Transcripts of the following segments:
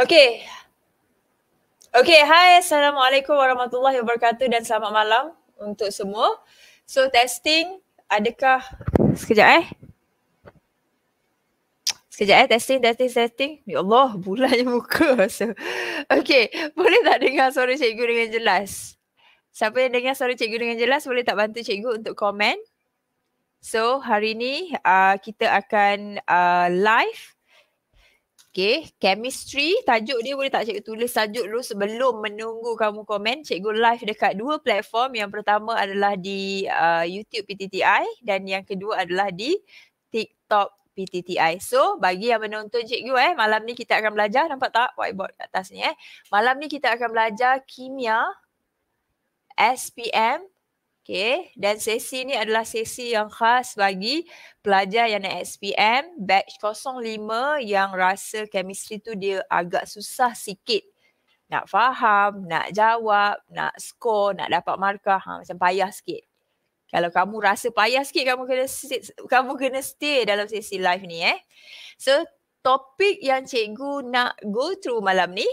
Okay. Okay, Hi, Assalamualaikum warahmatullahi wabarakatuh dan selamat malam untuk semua. So, testing adakah... Sekejap eh. Sekejap eh. Testing, testing, testing. Ya Allah, bulannya muka. So, okay. Boleh tak dengar suara cikgu dengan jelas? Siapa yang dengar suara cikgu dengan jelas boleh tak bantu cikgu untuk komen? So, hari ni uh, kita akan uh, live Okay, chemistry, tajuk dia boleh tak cikgu tulis tajuk dulu sebelum menunggu kamu komen. Cikgu live dekat dua platform. Yang pertama adalah di uh, YouTube PTTI dan yang kedua adalah di TikTok PTTI. So, bagi yang menonton cikgu eh, malam ni kita akan belajar, nampak tak whiteboard kat atas ni eh. Malam ni kita akan belajar kimia SPM Okay. Dan sesi ni adalah sesi yang khas bagi pelajar yang naik SPM batch 05 yang rasa chemistry tu dia agak susah sikit nak faham, nak jawab, nak skor, nak dapat markah ha, macam payah sikit. Kalau kamu rasa payah sikit kamu kena kamu kena stay dalam sesi live ni eh. So topik yang cikgu nak go through malam ni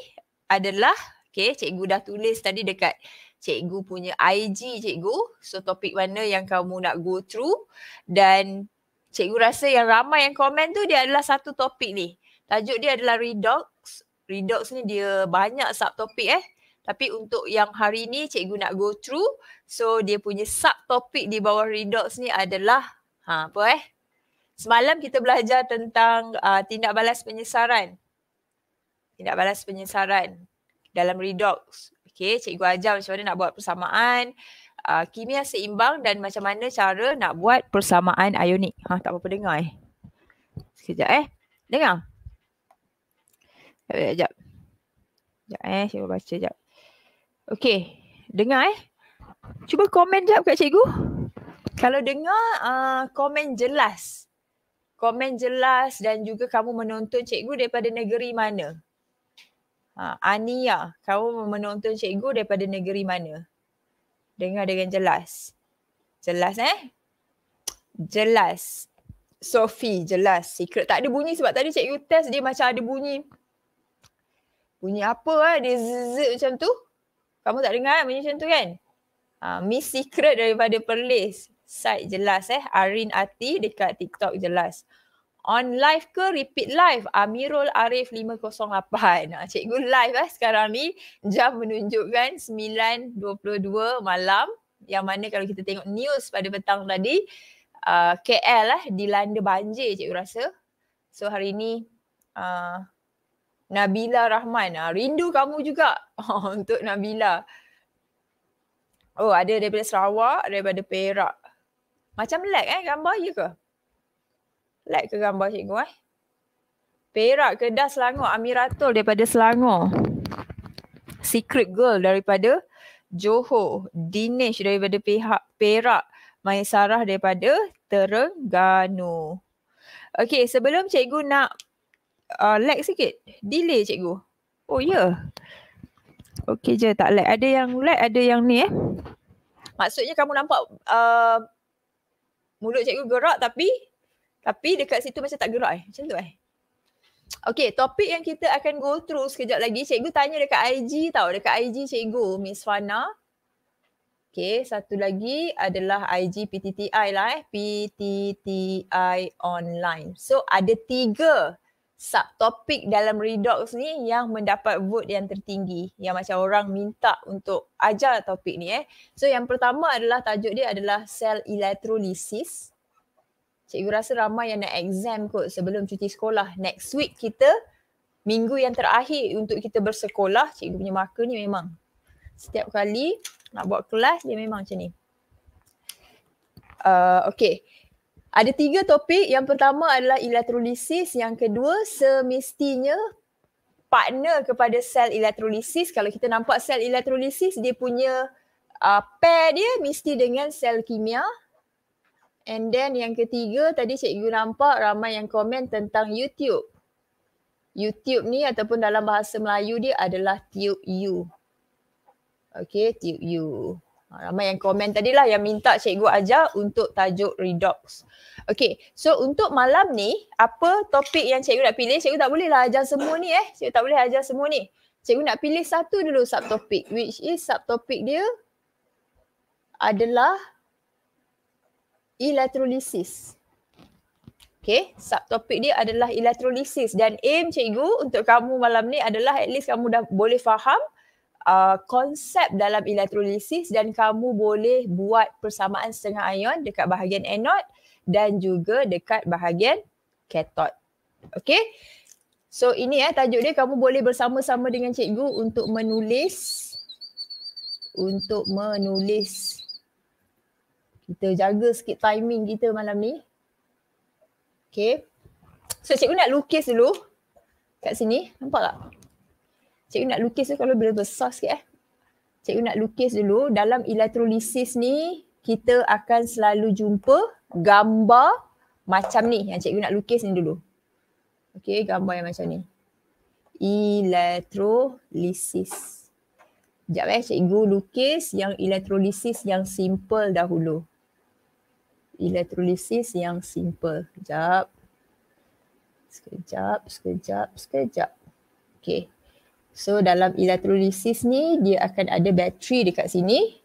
adalah okay cikgu dah tulis tadi dekat cikgu punya IG cikgu. So topik mana yang kamu nak go through dan cikgu rasa yang ramai yang komen tu dia adalah satu topik ni. Tajuk dia adalah redox. Redox ni dia banyak topik eh. Tapi untuk yang hari ni cikgu nak go through. So dia punya topik di bawah redox ni adalah ha, apa eh? Semalam kita belajar tentang uh, tindak balas penyesaran. Tindak balas penyesaran dalam redox. Okay, cikgu ajar macam mana nak buat persamaan uh, ah, kimia seimbang dan macam mana cara nak buat persamaan ionik. Ha, tak apa-apa dengar eh. Sekejap eh. Dengar. Sekejap, eh, sekejap. Sekejap eh, cikgu baca sekejap. Okay, dengar eh. Cuba komen sekejap kat cikgu. Kalau dengar, uh, komen jelas. Komen jelas dan juga kamu menonton cikgu daripada negeri mana. Uh, ha, Ania, lah. kamu menonton cikgu daripada negeri mana? Dengar dengan jelas. Jelas eh? Jelas. Sophie, jelas. Secret. Tak ada bunyi sebab tadi cikgu test dia macam ada bunyi. Bunyi apa lah? Dia zzzz macam tu. Kamu tak dengar bunyi macam tu kan? Uh, Miss Secret daripada Perlis. Site jelas eh. Arin Ati dekat TikTok jelas on live ke repeat live Amirul Arif 508 cikgu live lah sekarang ni jam menunjukkan 9.22 malam yang mana kalau kita tengok news pada petang tadi uh, KL lah eh, dilanda banjir cikgu rasa so hari ni uh, Nabila Rahman uh, rindu kamu juga untuk Nabila oh ada daripada Sarawak daripada Perak macam lag eh gambar ya ke like ke gambar cikgu eh. Perak Kedah Selangor Amiratul daripada Selangor. Secret Girl daripada Johor, Dinesh daripada pihak Perak, Maisarah daripada Terengganu. Okay, sebelum cikgu nak uh, lag sikit, delay cikgu. Oh ya. Yeah. Okay je, tak lag. Ada yang lag, ada yang ni eh. Maksudnya kamu nampak uh, mulut cikgu gerak tapi tapi dekat situ macam tak gerak eh. Macam tu eh. Okay, topik yang kita akan go through sekejap lagi. Cikgu tanya dekat IG tau. Dekat IG cikgu, Miss Fana. Okay, satu lagi adalah IG PTTI lah eh. PTTI Online. So, ada tiga subtopik dalam Redox ni yang mendapat vote yang tertinggi. Yang macam orang minta untuk ajar topik ni eh. So, yang pertama adalah tajuk dia adalah sel elektrolisis. Cikgu rasa ramai yang nak exam kot sebelum cuti sekolah. Next week kita, minggu yang terakhir untuk kita bersekolah, cikgu punya marker ni memang. Setiap kali nak buat kelas, dia memang macam ni. Uh, okay. Ada tiga topik. Yang pertama adalah elektrolisis. Yang kedua, semestinya partner kepada sel elektrolisis. Kalau kita nampak sel elektrolisis, dia punya uh, pair dia mesti dengan sel kimia. And then yang ketiga tadi cikgu nampak ramai yang komen tentang YouTube. YouTube ni ataupun dalam bahasa Melayu dia adalah tube you. Okay, tube you. Ha, ramai yang komen tadi lah yang minta cikgu ajar untuk tajuk redox. Okay, so untuk malam ni apa topik yang cikgu nak pilih? Cikgu tak boleh lah ajar semua ni eh. Cikgu tak boleh ajar semua ni. Cikgu nak pilih satu dulu subtopik which is subtopik dia adalah elektrolisis. Okay, subtopik dia adalah elektrolisis dan aim cikgu untuk kamu malam ni adalah at least kamu dah boleh faham uh, konsep dalam elektrolisis dan kamu boleh buat persamaan setengah ion dekat bahagian anode dan juga dekat bahagian katod. Okay, so ini eh tajuk dia kamu boleh bersama-sama dengan cikgu untuk menulis untuk menulis kita jaga sikit timing kita malam ni. Okay. So cikgu nak lukis dulu kat sini. Nampak tak? Cikgu nak lukis tu kalau boleh besar sikit eh. Cikgu nak lukis dulu. Dalam elektrolisis ni kita akan selalu jumpa gambar macam ni yang cikgu nak lukis ni dulu. Okay gambar yang macam ni. Elektrolisis. Sekejap eh cikgu lukis yang elektrolisis yang simple dahulu elektrolisis yang simple. Sekejap. Sekejap, sekejap, sekejap. Okay. So dalam elektrolisis ni dia akan ada bateri dekat sini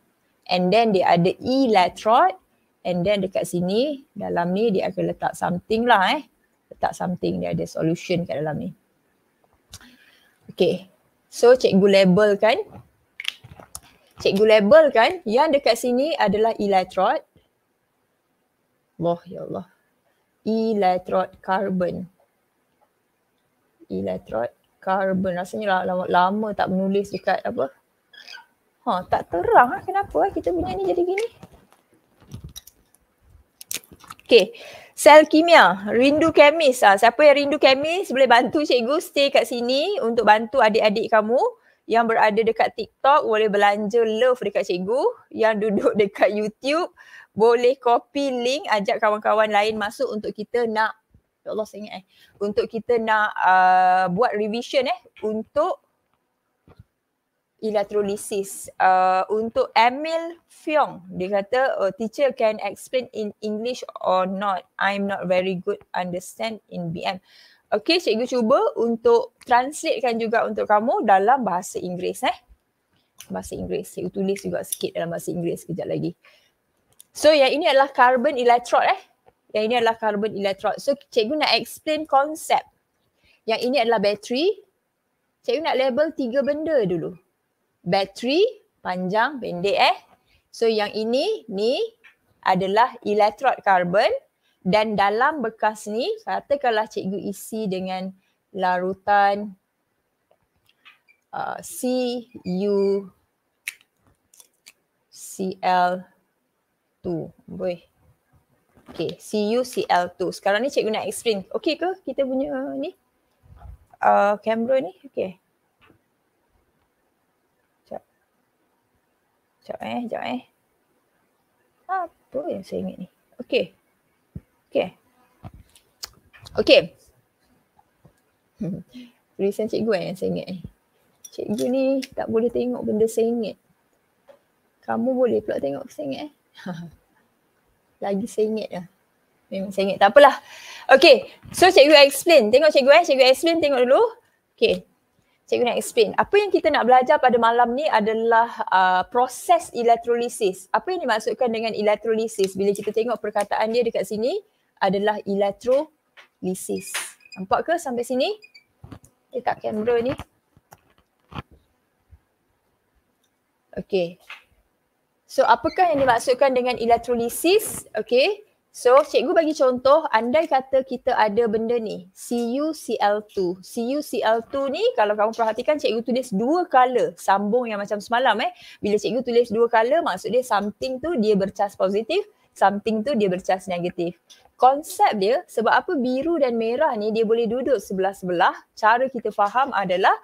and then dia ada elektrod and then dekat sini dalam ni dia akan letak something lah eh. Letak something dia ada solution kat dalam ni. Okay. So cikgu label kan. Cikgu label kan yang dekat sini adalah elektrod Allah ya Allah. Electrode karbon, Electrode karbon. Rasanya lah lama, lama tak menulis dekat apa. Ha, tak terang lah kenapa lah kita punya ni jadi gini. Okay. Sel kimia. Rindu kemis. Ha, siapa yang rindu kemis boleh bantu cikgu stay kat sini untuk bantu adik-adik kamu yang berada dekat TikTok boleh belanja love dekat cikgu yang duduk dekat YouTube boleh copy link ajak kawan-kawan lain masuk untuk kita nak ya Allah saya ingat eh untuk kita nak uh, buat revision eh untuk electrolysis uh, untuk Emil Fiong dia kata oh, teacher can explain in English or not I'm not very good understand in BM Okey, cikgu cuba untuk translatekan juga untuk kamu dalam bahasa Inggeris eh. Bahasa Inggeris. Cikgu tulis juga sikit dalam bahasa Inggeris sekejap lagi. So yang ini adalah carbon electrode eh. Yang ini adalah carbon electrode. So cikgu nak explain konsep. Yang ini adalah bateri. Cikgu nak label tiga benda dulu. Bateri, panjang, pendek eh. So yang ini ni adalah electrode carbon dan dalam bekas ni katakanlah cikgu isi dengan larutan uh, C U C L 2. Boleh. Okay, C U C L 2. Sekarang ni cikgu nak explain. Okay ke kita punya ni? Uh, camera ni? Okay. Sekejap. Sekejap eh, sekejap eh. Apa ah, yang saya ingat ni? Okay. Okay. Okay. Hmm. Tulisan cikgu yang eh, saya ingat. Eh. Cikgu ni tak boleh tengok benda saya ingat. Kamu boleh pula tengok saya ingat. Eh? Lagi saya ingat lah. Memang saya ingat. Tak apalah. Okay. So cikgu explain. Tengok cikgu eh. Cikgu explain tengok dulu. Okay. Cikgu nak explain. Apa yang kita nak belajar pada malam ni adalah uh, proses elektrolisis. Apa yang dimaksudkan dengan elektrolisis? Bila kita tengok perkataan dia dekat sini, adalah elektrolisis. Nampak ke sampai sini? Dekat kamera ni. Okay. So apakah yang dimaksudkan dengan elektrolisis? Okay. So cikgu bagi contoh, andai kata kita ada benda ni, CuCl2. CuCl2 ni kalau kamu perhatikan cikgu tulis dua color, sambung yang macam semalam eh. Bila cikgu tulis dua color maksud dia something tu dia bercas positif, something tu dia bercas negatif. Konsep dia sebab apa biru dan merah ni dia boleh duduk sebelah-sebelah. Cara kita faham adalah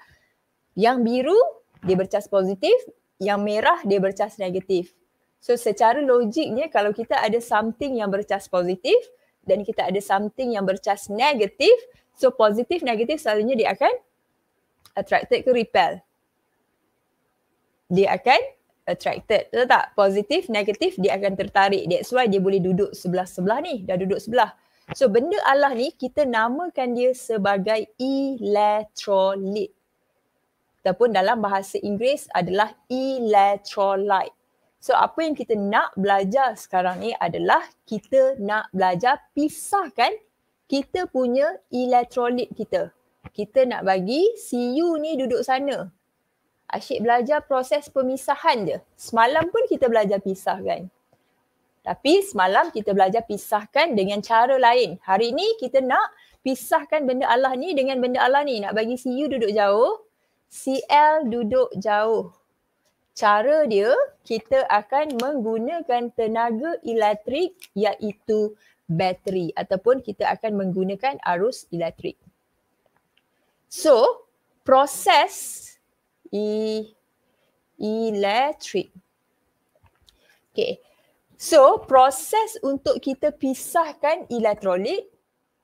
yang biru dia bercas positif, yang merah dia bercas negatif. So secara logiknya kalau kita ada something yang bercas positif dan kita ada something yang bercas negatif, so positif negatif selalunya dia akan attracted ke repel. Dia akan attracted Tahu tak positif negatif dia akan tertarik that's why dia boleh duduk sebelah-sebelah ni dah duduk sebelah so benda Allah ni kita namakan dia sebagai electrolyte ataupun dalam bahasa Inggeris adalah electrolyte so apa yang kita nak belajar sekarang ni adalah kita nak belajar pisahkan kita punya elektrolit kita kita nak bagi CU ni duduk sana Asyik belajar proses pemisahan je. Semalam pun kita belajar pisah kan. Tapi semalam kita belajar pisahkan dengan cara lain. Hari ni kita nak pisahkan benda Allah ni dengan benda Allah ni. Nak bagi si duduk jauh, si duduk jauh. Cara dia kita akan menggunakan tenaga elektrik iaitu bateri ataupun kita akan menggunakan arus elektrik. So, proses e, e Okay. So, proses untuk kita pisahkan elektrolit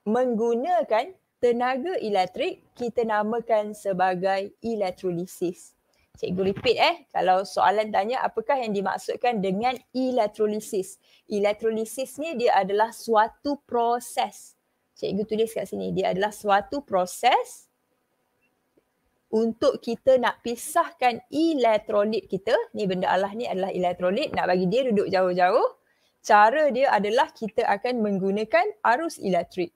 menggunakan tenaga elektrik kita namakan sebagai elektrolisis. Cikgu repeat eh, kalau soalan tanya apakah yang dimaksudkan dengan elektrolisis. Elektrolisis ni dia adalah suatu proses. Cikgu tulis kat sini, dia adalah suatu proses untuk kita nak pisahkan elektrolit kita ni benda Allah ni adalah elektrolit nak bagi dia duduk jauh-jauh cara dia adalah kita akan menggunakan arus elektrik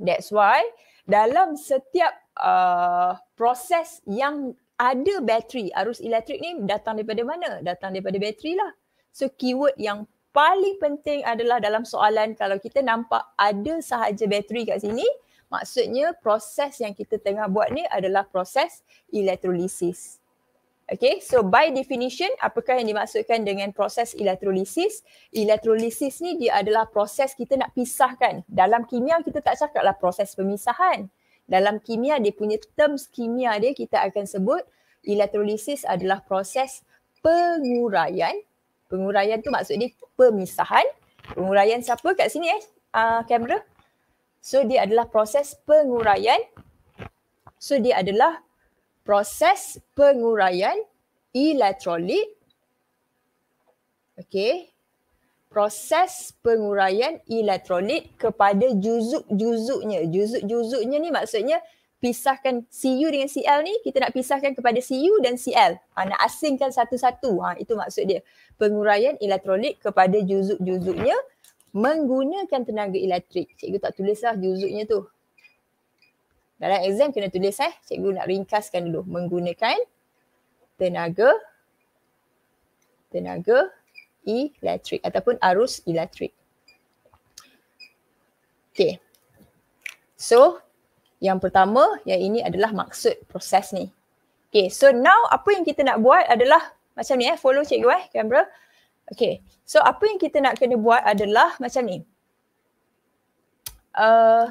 that's why dalam setiap uh, proses yang ada bateri arus elektrik ni datang daripada mana datang daripada bateri lah so keyword yang paling penting adalah dalam soalan kalau kita nampak ada sahaja bateri kat sini Maksudnya proses yang kita tengah buat ni adalah proses elektrolisis. Okay, so by definition, apakah yang dimaksudkan dengan proses elektrolisis? Elektrolisis ni dia adalah proses kita nak pisahkan. Dalam kimia kita tak cakaplah proses pemisahan. Dalam kimia dia punya terms kimia dia kita akan sebut elektrolisis adalah proses penguraian. Penguraian tu maksudnya pemisahan. Penguraian siapa kat sini eh? Uh, kamera? So dia adalah proses penguraian. So dia adalah proses penguraian elektrolit. Okay. Proses penguraian elektrolit kepada juzuk-juzuknya. Juzuk-juzuknya ni maksudnya pisahkan Cu dengan Cl ni kita nak pisahkan kepada Cu dan Cl. Ha, nak asingkan satu-satu. Ha, itu maksud dia. Penguraian elektrolit kepada juzuk-juzuknya menggunakan tenaga elektrik. Cikgu tak tulislah juzuknya tu. Dalam exam kena tulis eh. Cikgu nak ringkaskan dulu. Menggunakan tenaga tenaga elektrik ataupun arus elektrik. Okay. So yang pertama yang ini adalah maksud proses ni. Okay so now apa yang kita nak buat adalah macam ni eh follow cikgu eh Camera. Okay, so apa yang kita nak kena buat adalah macam ni. Uh,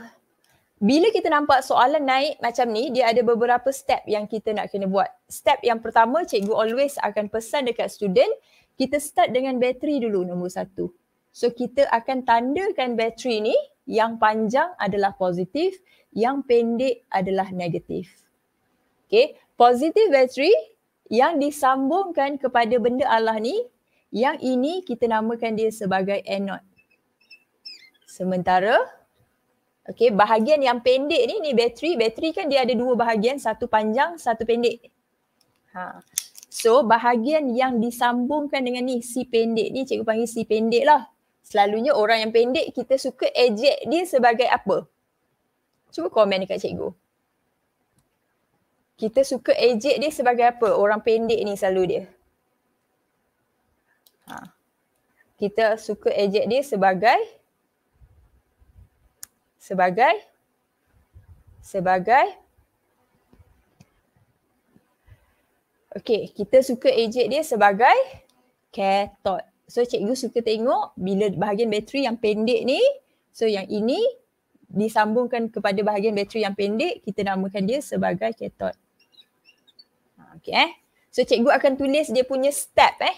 bila kita nampak soalan naik macam ni, dia ada beberapa step yang kita nak kena buat. Step yang pertama, cikgu always akan pesan dekat student, kita start dengan bateri dulu nombor satu. So kita akan tandakan bateri ni yang panjang adalah positif, yang pendek adalah negatif. Okay, positif bateri yang disambungkan kepada benda Allah ni yang ini kita namakan dia sebagai anode. Sementara okay, bahagian yang pendek ni ni bateri, bateri kan dia ada dua bahagian, satu panjang, satu pendek. Ha. So bahagian yang disambungkan dengan ni si pendek ni cikgu panggil si pendek lah. Selalunya orang yang pendek kita suka ejek dia sebagai apa? Cuba komen dekat cikgu. Kita suka ejek dia sebagai apa? Orang pendek ni selalu dia. kita suka ejek dia sebagai sebagai sebagai Okey, kita suka ejek dia sebagai cathode. So cikgu suka tengok bila bahagian bateri yang pendek ni, so yang ini disambungkan kepada bahagian bateri yang pendek, kita namakan dia sebagai cathode. Ha, Okey eh. So cikgu akan tulis dia punya step eh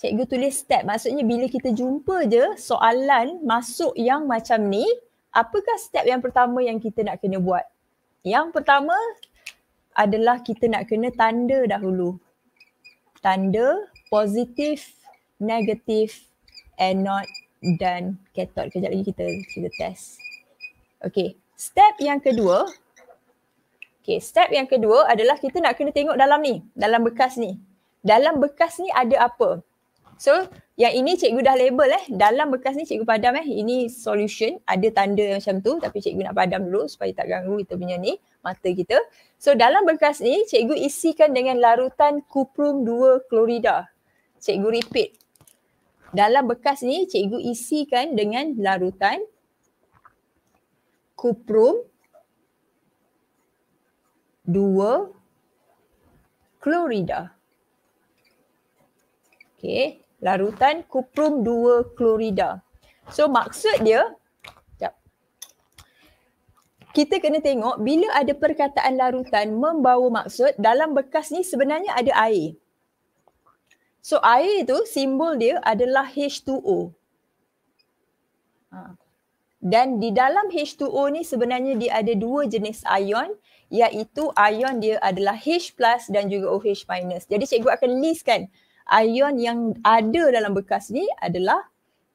cikgu tulis step. Maksudnya bila kita jumpa je soalan masuk yang macam ni, apakah step yang pertama yang kita nak kena buat? Yang pertama adalah kita nak kena tanda dahulu. Tanda positif, negatif, anode dan ketod. Kejap lagi kita kita test. Okay, step yang kedua. Okay, step yang kedua adalah kita nak kena tengok dalam ni. Dalam bekas ni. Dalam bekas ni ada apa? So yang ini cikgu dah label eh dalam bekas ni cikgu padam eh ini solution ada tanda macam tu tapi cikgu nak padam dulu supaya tak ganggu kita punya ni mata kita. So dalam bekas ni cikgu isikan dengan larutan kuprum 2 klorida. Cikgu repeat. Dalam bekas ni cikgu isikan dengan larutan kuprum 2 klorida. Okay, larutan kuprum 2 klorida. So maksud dia sekejap. kita kena tengok bila ada perkataan larutan membawa maksud dalam bekas ni sebenarnya ada air. So air itu simbol dia adalah H2O. Ha. Dan di dalam H2O ni sebenarnya dia ada dua jenis ion iaitu ion dia adalah H plus dan juga OH minus. Jadi cikgu akan listkan ion yang ada dalam bekas ni adalah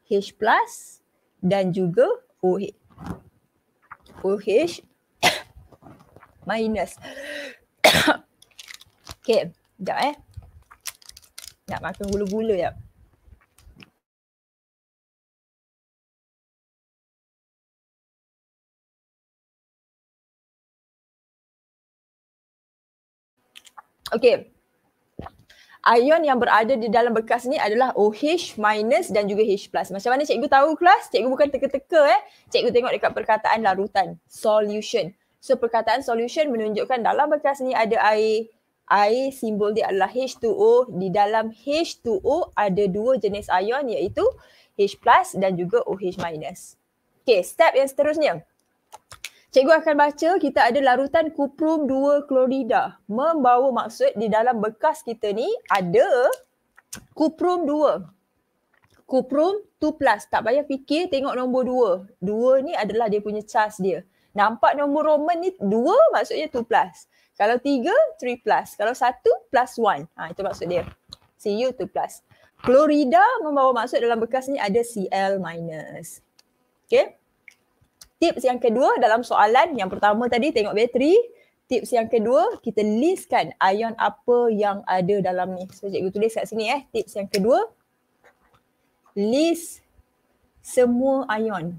H plus dan juga OH. OH minus. okay, sekejap eh. Nak makan gula-gula ya. Okay, ion yang berada di dalam bekas ni adalah OH minus dan juga H plus. Macam mana cikgu tahu kelas? Cikgu bukan teka-teka eh. Cikgu tengok dekat perkataan larutan. Solution. So perkataan solution menunjukkan dalam bekas ni ada air. Air simbol dia adalah H2O. Di dalam H2O ada dua jenis ion iaitu H plus dan juga OH minus. Okay, step yang seterusnya. Cikgu akan baca kita ada larutan kuprum 2 klorida. Membawa maksud di dalam bekas kita ni ada kuprum 2. Kuprum 2 plus. Tak payah fikir tengok nombor 2. 2 ni adalah dia punya charge dia. Nampak nombor Roman ni 2 maksudnya 2 plus. Kalau 3, 3 plus. Kalau 1, plus 1. Ha, itu maksud dia. See you 2 plus. Klorida membawa maksud dalam bekas ni ada Cl minus. Okay tips yang kedua dalam soalan yang pertama tadi tengok bateri tips yang kedua kita listkan ion apa yang ada dalam ni so cikgu tulis kat sini eh tips yang kedua list semua ion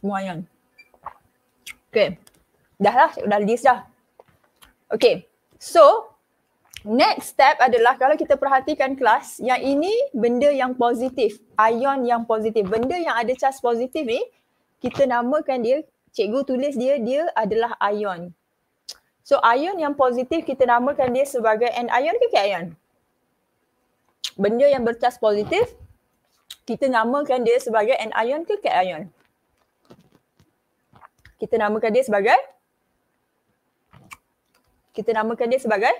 semua ion Okay, dah lah dah list dah okey so Next step adalah kalau kita perhatikan kelas, yang ini benda yang positif, ion yang positif. Benda yang ada cas positif ni, kita namakan dia, cikgu tulis dia, dia adalah ion. So ion yang positif kita namakan dia sebagai anion ke kation? Benda yang bercas positif, kita namakan dia sebagai anion ke kation? Kita namakan dia sebagai? Kita namakan dia sebagai?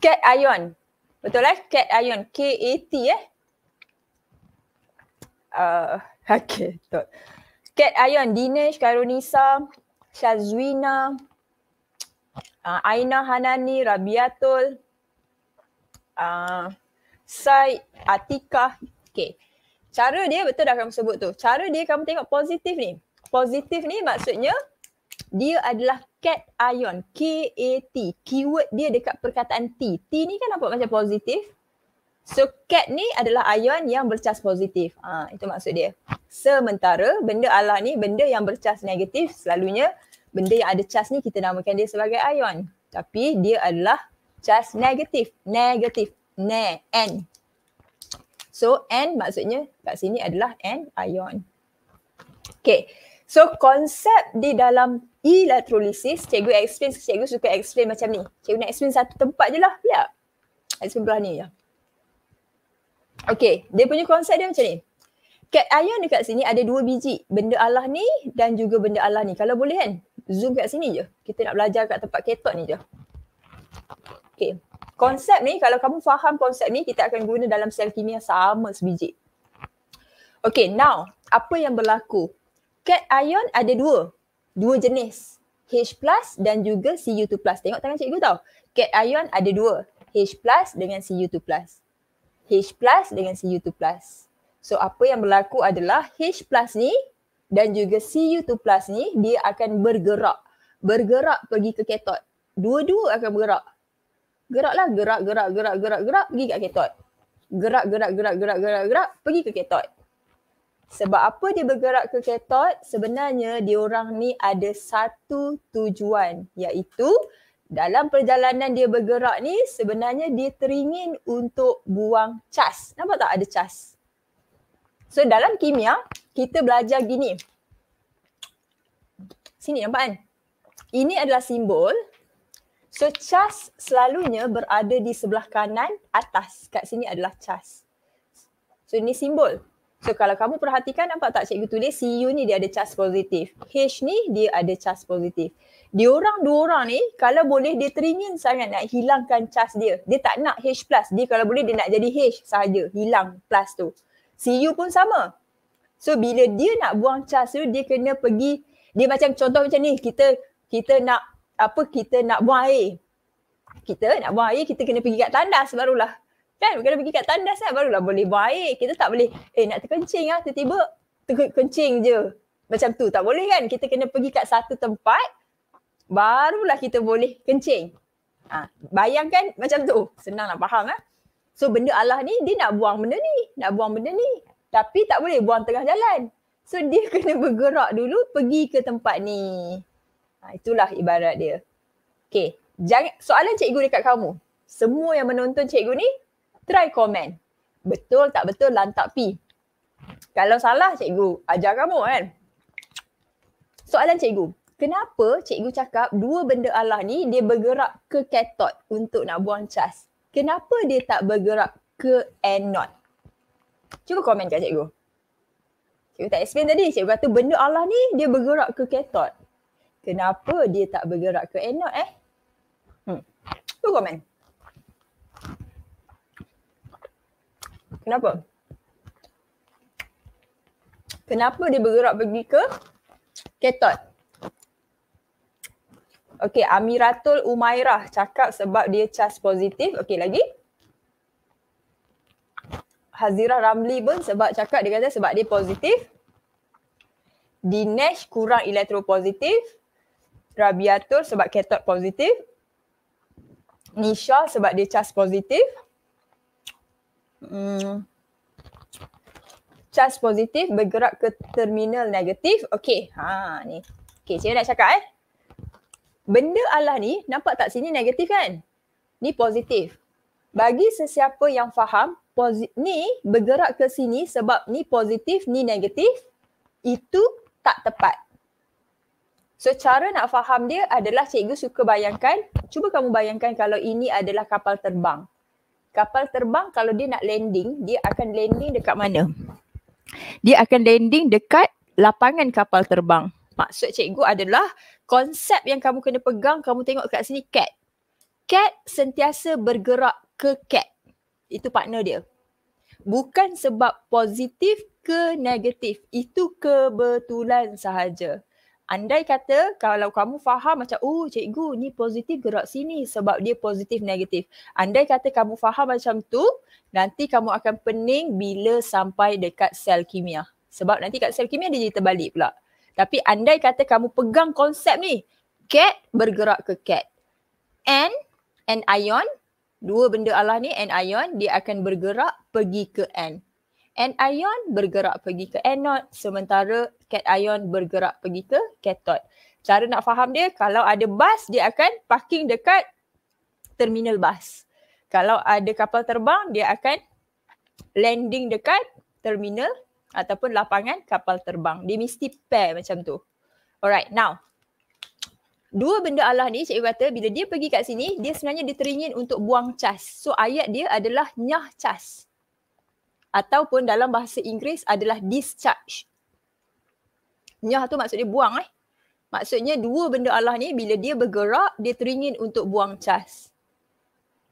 Kat Ion. Betul eh? Kat Ion. K-A-T eh? Uh, okay. Betul. Kat Ion. Dinesh, Karunisa, Shazwina, uh, Aina Hanani, Rabiatul, uh, Syed, Atika. Okay. Cara dia, betul dah kamu sebut tu. Cara dia kamu tengok positif ni. Positif ni maksudnya dia adalah Cat Ion. K-A-T. Keyword dia dekat perkataan T. T ni kan nampak macam positif. So cat ni adalah ion yang bercas positif. Ha, itu maksud dia. Sementara benda ala ni benda yang bercas negatif selalunya benda yang ada cas ni kita namakan dia sebagai ion. Tapi dia adalah cas negatif. Negatif. Ne. N. So N maksudnya kat sini adalah N ion. Okay. So konsep di dalam I e lah electrolysis, cikgu explain, cikgu suka explain macam ni. Cikgu nak explain satu tempat je lah. Ya. explain sebelah ni ya. Okay, dia punya konsep dia macam ni. Kat ion dekat sini ada dua biji. Benda Allah ni dan juga benda Allah ni. Kalau boleh kan, zoom kat sini je. Kita nak belajar kat tempat ketok ni je. Okay. Konsep ni, kalau kamu faham konsep ni, kita akan guna dalam sel kimia sama sebiji. Okay, now. Apa yang berlaku? Kat ion ada dua dua jenis H plus dan juga Cu2 plus. Tengok tangan cikgu tau. Cat ion ada dua. H plus dengan Cu2 plus. H plus dengan Cu2 plus. So apa yang berlaku adalah H plus ni dan juga Cu2 plus ni dia akan bergerak. Bergerak pergi ke ketot. Dua-dua akan bergerak. Geraklah gerak, lah. gerak, gerak, gerak, gerak, gerak pergi ke ketot. gerak, gerak, gerak, gerak, gerak, gerak pergi ke ketot. Sebab apa dia bergerak ke ketot? Sebenarnya dia orang ni ada satu tujuan iaitu dalam perjalanan dia bergerak ni sebenarnya dia teringin untuk buang cas. Nampak tak ada cas? So dalam kimia kita belajar gini. Sini nampak kan? Ini adalah simbol. So cas selalunya berada di sebelah kanan atas. Kat sini adalah cas. So ini simbol. So kalau kamu perhatikan nampak tak cikgu tulis CU e ni dia ada charge positif. H ni dia ada charge positif. Dia orang dua orang ni kalau boleh dia teringin sangat nak hilangkan charge dia. Dia tak nak H plus. Dia kalau boleh dia nak jadi H sahaja. Hilang plus tu. CU e pun sama. So bila dia nak buang charge tu dia kena pergi dia macam contoh macam ni kita kita nak apa kita nak buang air. Kita nak buang air kita kena pergi kat tandas barulah Kan kena pergi kat tandas kan barulah boleh baik. Kita tak boleh eh nak terkencing lah tiba-tiba terkencing je. Macam tu tak boleh kan. Kita kena pergi kat satu tempat barulah kita boleh kencing. Ha, bayangkan macam tu. Senang nak faham lah. So benda Allah ni dia nak buang benda ni. Nak buang benda ni. Tapi tak boleh buang tengah jalan. So dia kena bergerak dulu pergi ke tempat ni. Ha, itulah ibarat dia. Okay. Jangan, soalan cikgu dekat kamu. Semua yang menonton cikgu ni try komen. Betul tak betul lantak pi. Kalau salah cikgu ajar kamu kan. Soalan cikgu, kenapa cikgu cakap dua benda Allah ni dia bergerak ke katod untuk nak buang cas? Kenapa dia tak bergerak ke anode? Cuba komen kat cikgu. Cikgu tak explain tadi. Cikgu kata benda Allah ni dia bergerak ke katod. Kenapa dia tak bergerak ke anode eh? Hmm. Cuba komen. Kenapa? Kenapa dia bergerak pergi ke ketot? Okey, Amiratul Umairah cakap sebab dia cas positif. Okey, lagi. Hazira Ramli pun sebab cakap dia kata sebab dia positif. Dinesh kurang elektropositif. Rabiatul sebab ketot positif. Nisha sebab dia cas positif. Hmm. Charge positif bergerak ke terminal negatif. Okey. Ha ni. Okey, saya nak cakap eh. Benda Allah ni nampak tak sini negatif kan? Ni positif. Bagi sesiapa yang faham, posi- ni bergerak ke sini sebab ni positif, ni negatif, itu tak tepat. So cara nak faham dia adalah cikgu suka bayangkan, cuba kamu bayangkan kalau ini adalah kapal terbang kapal terbang kalau dia nak landing, dia akan landing dekat mana? Dia akan landing dekat lapangan kapal terbang. Maksud cikgu adalah konsep yang kamu kena pegang, kamu tengok kat sini cat. Cat sentiasa bergerak ke cat. Itu partner dia. Bukan sebab positif ke negatif. Itu kebetulan sahaja. Andai kata kalau kamu faham macam oh cikgu ni positif gerak sini sebab dia positif negatif. Andai kata kamu faham macam tu nanti kamu akan pening bila sampai dekat sel kimia. Sebab nanti kat sel kimia dia jadi terbalik pula. Tapi andai kata kamu pegang konsep ni cat bergerak ke cat. n, n ion dua benda Allah ni and ion dia akan bergerak pergi ke N anion bergerak pergi ke anode sementara cation bergerak pergi ke cathode. Cara nak faham dia kalau ada bas dia akan parking dekat terminal bas. Kalau ada kapal terbang dia akan landing dekat terminal ataupun lapangan kapal terbang. Dia mesti pair macam tu. Alright now dua benda Allah ni cikgu kata bila dia pergi kat sini dia sebenarnya dia teringin untuk buang cas. So ayat dia adalah nyah cas ataupun dalam bahasa Inggeris adalah discharge. Nyah tu maksudnya buang eh. Maksudnya dua benda Allah ni bila dia bergerak, dia teringin untuk buang cas.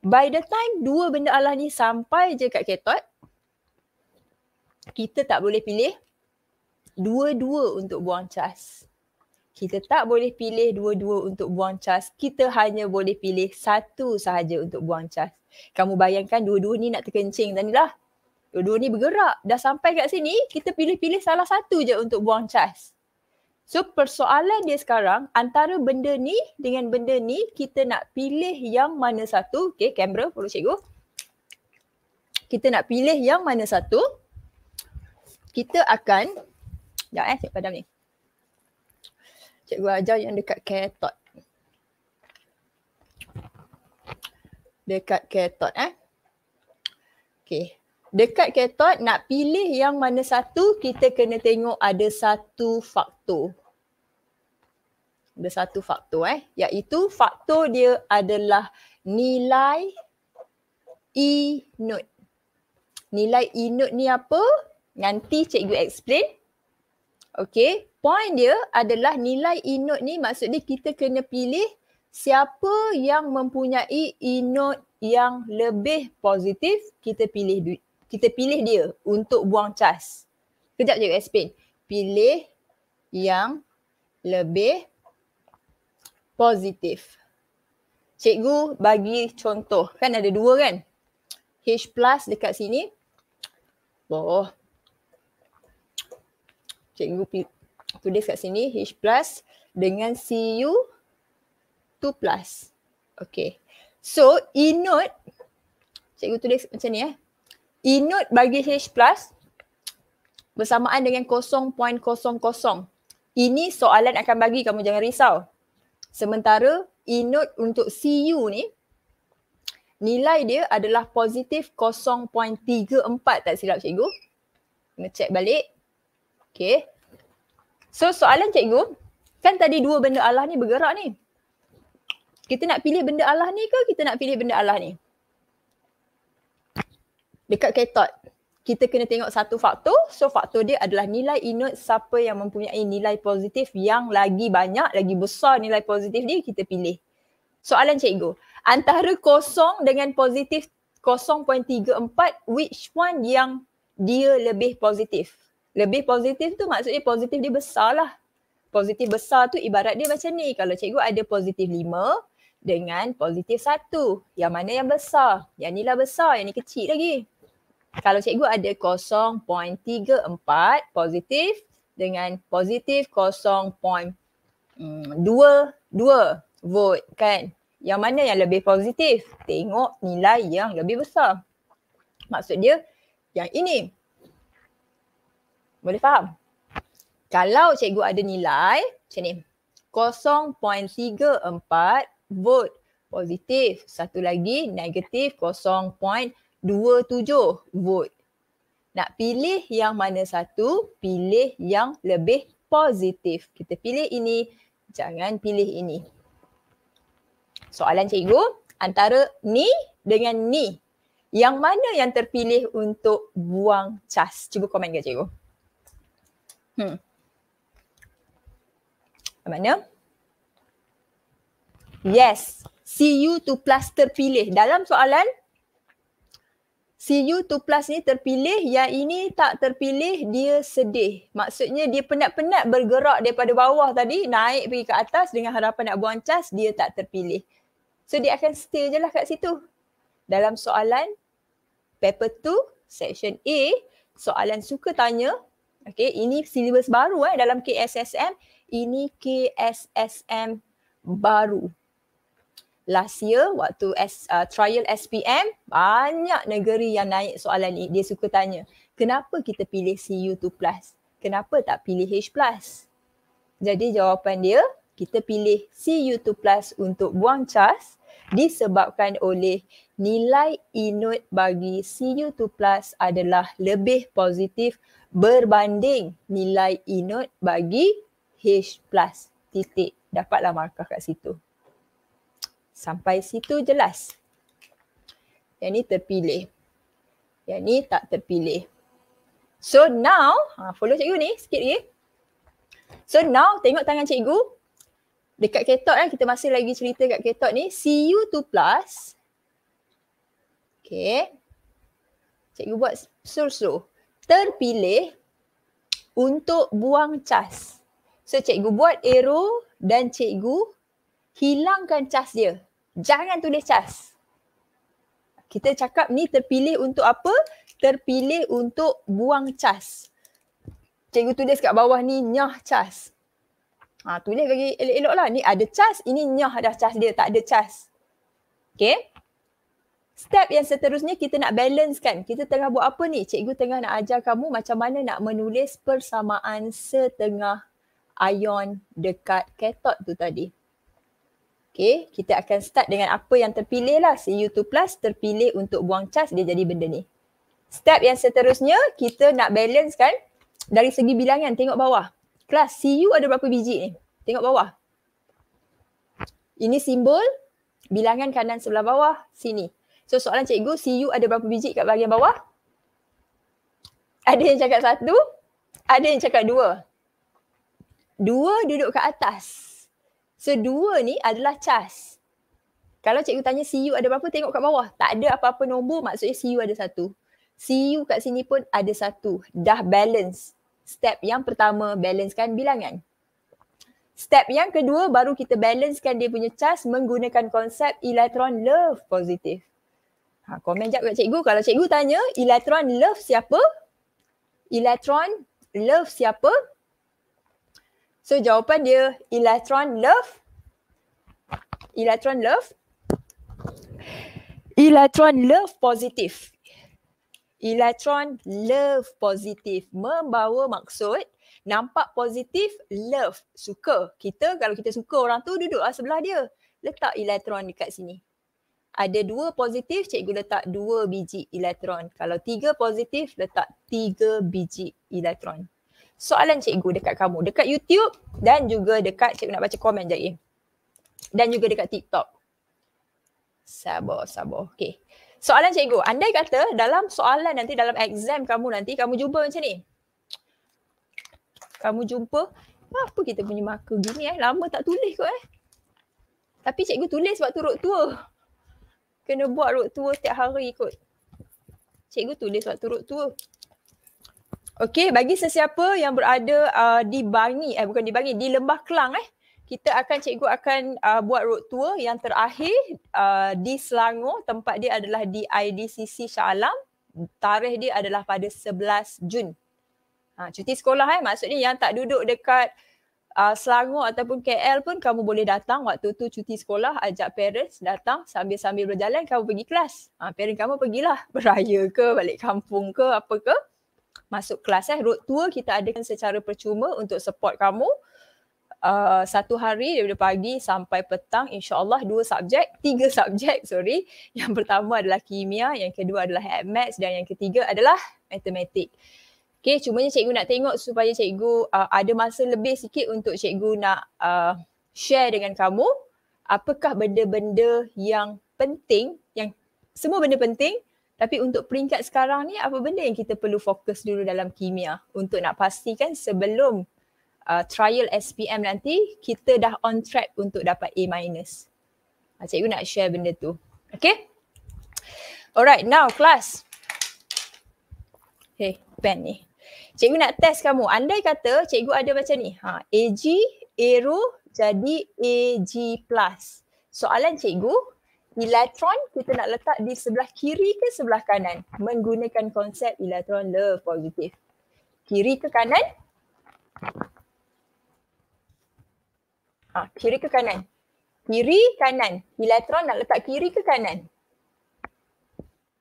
By the time dua benda Allah ni sampai je kat ketot, kita tak boleh pilih dua-dua untuk buang cas. Kita tak boleh pilih dua-dua untuk buang cas. Kita hanya boleh pilih satu sahaja untuk buang cas. Kamu bayangkan dua-dua ni nak terkencing tadi lah. Dua-dua ni bergerak. Dah sampai kat sini, kita pilih-pilih salah satu je untuk buang cas. So persoalan dia sekarang antara benda ni dengan benda ni kita nak pilih yang mana satu. Okay, kamera perlu cikgu. Kita nak pilih yang mana satu. Kita akan, sekejap eh, cikgu padam ni. Cikgu ajar yang dekat ketot. Dekat ketot eh. Okay, dekat ketot nak pilih yang mana satu kita kena tengok ada satu faktor ada satu faktor eh iaitu faktor dia adalah nilai e note nilai e note ni apa nanti cikgu explain okey point dia adalah nilai e note ni maksud dia kita kena pilih siapa yang mempunyai e note yang lebih positif kita pilih kita pilih dia untuk buang cas. Kejap je explain. Pilih yang lebih positif. Cikgu bagi contoh. Kan ada dua kan? H plus dekat sini. Oh. Cikgu tulis kat sini H plus dengan Cu 2 plus. Okay. So, E note, cikgu tulis macam ni eh. E note bagi H plus bersamaan dengan 0.00. Ini soalan akan bagi kamu jangan risau. Sementara E note untuk CU ni nilai dia adalah positif 0.34 tak silap cikgu. Kena check balik. Okay. So soalan cikgu, kan tadi dua benda Allah ni bergerak ni. Kita nak pilih benda Allah ni ke kita nak pilih benda Allah ni? dekat ketot kita kena tengok satu faktor so faktor dia adalah nilai inert siapa yang mempunyai nilai positif yang lagi banyak lagi besar nilai positif dia kita pilih soalan cikgu antara kosong dengan positif 0.34 which one yang dia lebih positif lebih positif tu maksudnya positif dia besar lah positif besar tu ibarat dia macam ni kalau cikgu ada positif 5 dengan positif 1 yang mana yang besar yang ni lah besar yang ni kecil lagi kalau cikgu ada 0.34 positif dengan positif 0.22 vote kan yang mana yang lebih positif tengok nilai yang lebih besar maksud dia yang ini boleh faham kalau cikgu ada nilai macam ni 0.34 vote positif satu lagi negatif dua tujuh vote. Nak pilih yang mana satu, pilih yang lebih positif. Kita pilih ini, jangan pilih ini. Soalan cikgu, antara ni dengan ni, yang mana yang terpilih untuk buang cas? Cuba komen ke cikgu. Hmm. Mana? Yes, CU2 plus terpilih. Dalam soalan, CU2 plus ni terpilih, yang ini tak terpilih dia sedih. Maksudnya dia penat-penat bergerak daripada bawah tadi, naik pergi ke atas dengan harapan nak buang cas, dia tak terpilih. So dia akan stay je lah kat situ. Dalam soalan paper 2 section A, soalan suka tanya, okay, ini silibus baru eh dalam KSSM, ini KSSM baru last year waktu S, uh, trial SPM banyak negeri yang naik soalan ni dia suka tanya kenapa kita pilih CU2 kenapa tak pilih H jadi jawapan dia kita pilih CU2 untuk buang cas disebabkan oleh nilai inode bagi CU2 adalah lebih positif berbanding nilai inode bagi H titik dapatlah markah kat situ Sampai situ jelas. Yang ni terpilih. Yang ni tak terpilih. So now, ha, follow cikgu ni sikit lagi. So now tengok tangan cikgu. Dekat ketok eh, kita masih lagi cerita kat ketok ni. CU2 plus. Okay. Cikgu buat sur-sur. Terpilih untuk buang cas. So cikgu buat arrow dan cikgu hilangkan cas dia jangan tulis cas. Kita cakap ni terpilih untuk apa? Terpilih untuk buang cas. Cikgu tulis kat bawah ni nyah cas. Ha, tulis bagi elok-elok lah. Ni ada cas, ini nyah dah cas dia. Tak ada cas. Okay. Step yang seterusnya kita nak balance kan. Kita tengah buat apa ni? Cikgu tengah nak ajar kamu macam mana nak menulis persamaan setengah ion dekat ketot tu tadi. Okay, kita akan start dengan apa yang terpilih lah. Si U2 Plus terpilih untuk buang cas dia jadi benda ni. Step yang seterusnya, kita nak balance kan dari segi bilangan. Tengok bawah. Kelas, CU ada berapa biji ni? Tengok bawah. Ini simbol bilangan kanan sebelah bawah sini. So soalan cikgu, CU ada berapa biji kat bahagian bawah? Ada yang cakap satu, ada yang cakap dua. Dua duduk kat atas. So dua ni adalah cas. Kalau cikgu tanya CU ada berapa tengok kat bawah. Tak ada apa-apa nombor maksudnya CU ada satu. CU kat sini pun ada satu. Dah balance. Step yang pertama balancekan bilangan. Step yang kedua baru kita balancekan dia punya cas menggunakan konsep electron love positif. Ha, komen jap kat cikgu. Kalau cikgu tanya electron love siapa? Electron love siapa? So jawapan dia electron love. Electron love. Electron love positif. Electron love positif membawa maksud nampak positif love suka. Kita kalau kita suka orang tu duduklah sebelah dia. Letak elektron dekat sini. Ada dua positif, cikgu letak dua biji elektron. Kalau tiga positif, letak tiga biji elektron soalan cikgu dekat kamu dekat YouTube dan juga dekat cikgu nak baca komen je. Dan juga dekat TikTok. Sabo sabo, Okey. Soalan cikgu, andai kata dalam soalan nanti dalam exam kamu nanti kamu jumpa macam ni. Kamu jumpa apa kita punya marker gini eh? Lama tak tulis kot eh. Tapi cikgu tulis sebab tu rok tua. Kena buat rok tua setiap hari kot. Cikgu tulis sebab tu rok tua. Okey, bagi sesiapa yang berada uh, di Bangi, eh bukan di Bangi, di Lembah Kelang eh. Kita akan, cikgu akan uh, buat road tour yang terakhir uh, di Selangor. Tempat dia adalah di IDCC Shah Alam. Tarikh dia adalah pada 11 Jun. Ha, cuti sekolah eh. Maksudnya yang tak duduk dekat uh, Selangor ataupun KL pun kamu boleh datang waktu tu cuti sekolah. Ajak parents datang sambil-sambil berjalan kamu pergi kelas. Ha, parent kamu pergilah. Beraya ke, balik kampung ke, apa ke masuk kelas eh road tour kita adakan secara percuma untuk support kamu uh, satu hari daripada pagi sampai petang insyaallah dua subjek tiga subjek sorry yang pertama adalah kimia yang kedua adalah maths dan yang ketiga adalah matematik okey ni cikgu nak tengok supaya cikgu uh, ada masa lebih sikit untuk cikgu nak uh, share dengan kamu apakah benda-benda yang penting yang semua benda penting tapi untuk peringkat sekarang ni apa benda yang kita perlu fokus dulu dalam kimia untuk nak pastikan sebelum uh, trial SPM nanti kita dah on track untuk dapat A minus. Ah, cikgu nak share benda tu. Okay. Alright now class. Hey pen ni. Cikgu nak test kamu. Andai kata cikgu ada macam ni. Ha, AG, Aero jadi AG plus. Soalan cikgu elektron kita nak letak di sebelah kiri ke sebelah kanan menggunakan konsep elektron love positif. Kiri ke kanan? ah kiri ke kanan? Kiri, kanan. Elektron nak letak kiri ke kanan?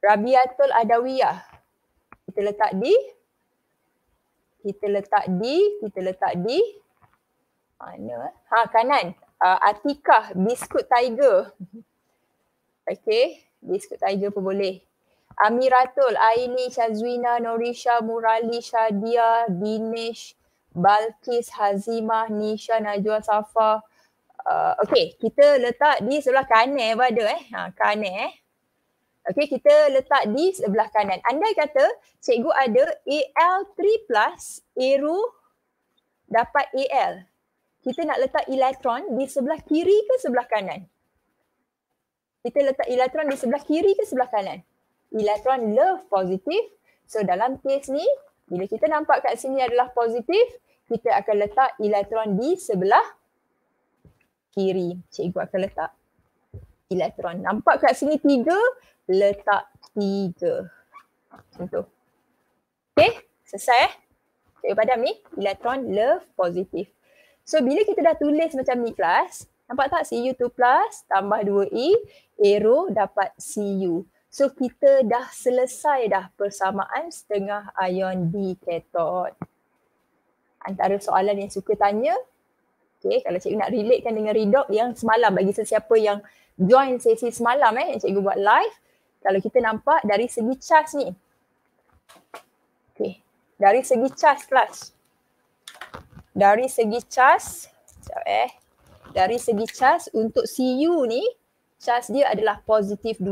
Rabiatul Adawiyah. Kita letak di? Kita letak di? Kita letak di? Mana? Ha, kanan. Uh, Atikah, biskut tiger. Okay. Biskut Tiger pun boleh. Amiratul, Aini, Shazwina, Norisha, Murali, Shadia, Dinesh, Balkis, Hazimah, Nisha, Najwa, Safa. Uh, okay, kita letak di sebelah kanan pada eh. Ha, kanan eh. Okay, kita letak di sebelah kanan. Andai kata cikgu ada AL3+, plus Eru dapat AL. Kita nak letak elektron di sebelah kiri ke sebelah kanan? kita letak elektron di sebelah kiri ke sebelah kanan? Elektron love positif. So dalam case ni, bila kita nampak kat sini adalah positif, kita akan letak elektron di sebelah kiri. Cikgu akan letak elektron. Nampak kat sini tiga, letak tiga. Contoh. Okay, selesai eh. Cikgu ni, elektron love positif. So bila kita dah tulis macam ni kelas, Nampak tak CU2 plus tambah 2E, aero dapat CU. So kita dah selesai dah persamaan setengah ion D keton. Antara soalan yang suka tanya, okay, kalau cikgu nak relatekan dengan redox yang semalam bagi sesiapa yang join sesi semalam eh, yang cikgu buat live, kalau kita nampak dari segi charge ni, okay, dari segi charge plus, dari segi charge, sekejap eh, dari segi charge untuk CU ni charge dia adalah positif 2.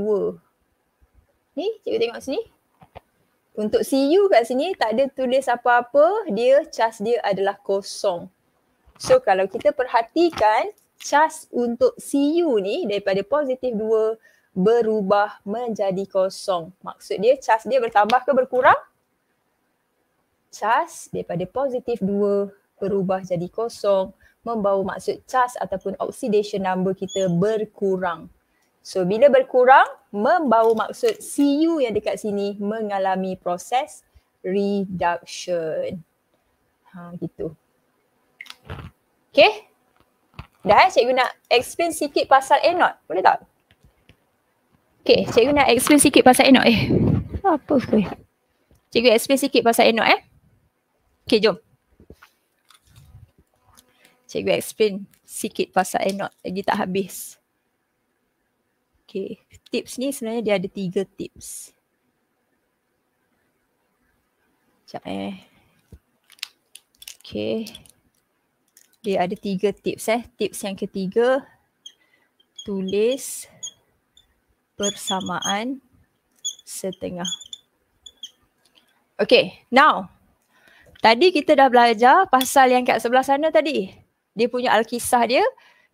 Ni cikgu tengok sini. Untuk CU kat sini tak ada tulis apa-apa, dia charge dia adalah kosong. So kalau kita perhatikan charge untuk CU ni daripada positif 2 berubah menjadi kosong. Maksud dia charge dia bertambah ke berkurang? Charge daripada positif 2 berubah jadi kosong membawa maksud cas ataupun oxidation number kita berkurang. So bila berkurang membawa maksud Cu yang dekat sini mengalami proses reduction. Ha gitu. Okay. Dah eh cikgu nak explain sikit pasal anode. Boleh tak? Okay cikgu nak explain sikit pasal anode eh. Apa ke? Cikgu explain sikit pasal anode eh. Okay jom cikgu explain sikit pasal Enot lagi tak habis. Okay, tips ni sebenarnya dia ada tiga tips. Sekejap eh. Okay. Dia ada tiga tips eh. Tips yang ketiga, tulis persamaan setengah. Okay, now. Tadi kita dah belajar pasal yang kat sebelah sana tadi dia punya alkisah dia